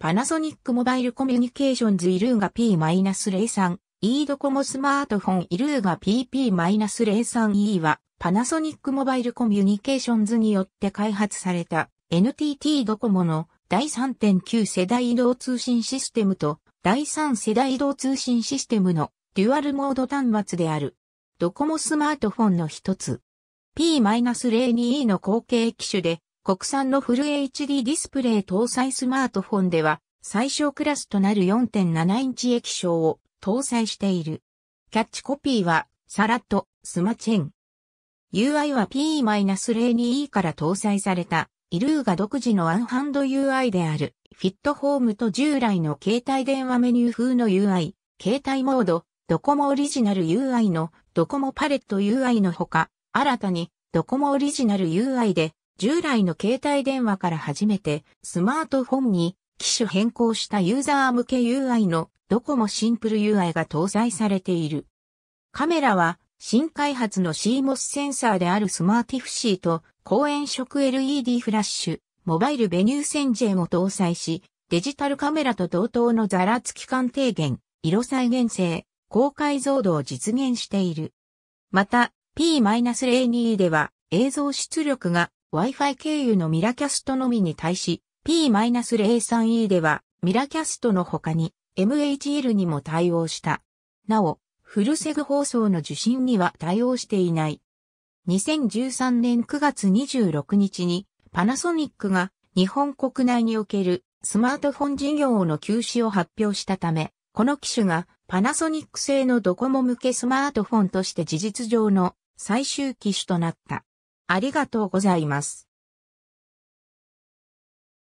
パナソニックモバイルコミュニケーションズイルーガ P-03 イードコモスマートフォンイルーガ PP-03E はパナソニックモバイルコミュニケーションズによって開発された NTT ドコモの第3.9世代移動通信システムと第3世代移動通信システムのデュアルモード端末であるドコモスマートフォンの一つ P-02E の後継機種で国産のフル HD ディスプレイ搭載スマートフォンでは、最小クラスとなる4.7インチ液晶を搭載している。キャッチコピーは、さらっと、スマチェン。UI は P-02E から搭載された、イルーが独自のワンハンド UI である、フィットホームと従来の携帯電話メニュー風の UI、携帯モード、ドコモオリジナル UI のドコモパレット UI のほか、新たにドコモオリジナル UI で従来の携帯電話から初めてスマートフォンに機種変更したユーザー向け UI のドコモシンプル UI が搭載されている。カメラは新開発の CMOS センサーであるスマーティフーと高炎色 LED フラッシュ、モバイルベニューセンジェも搭載し、デジタルカメラと同等のザラつき感低減、色再現性、高解像度を実現している。また、P-02 では映像出力が Wi-Fi 経由のミラキャストのみに対し、P-03E では、ミラキャストの他に MHL にも対応した。なお、フルセグ放送の受信には対応していない。2013年9月26日にパナソニックが日本国内におけるスマートフォン事業の休止を発表したため、この機種がパナソニック製のドコモ向けスマートフォンとして事実上の最終機種となった。ありがとうございます。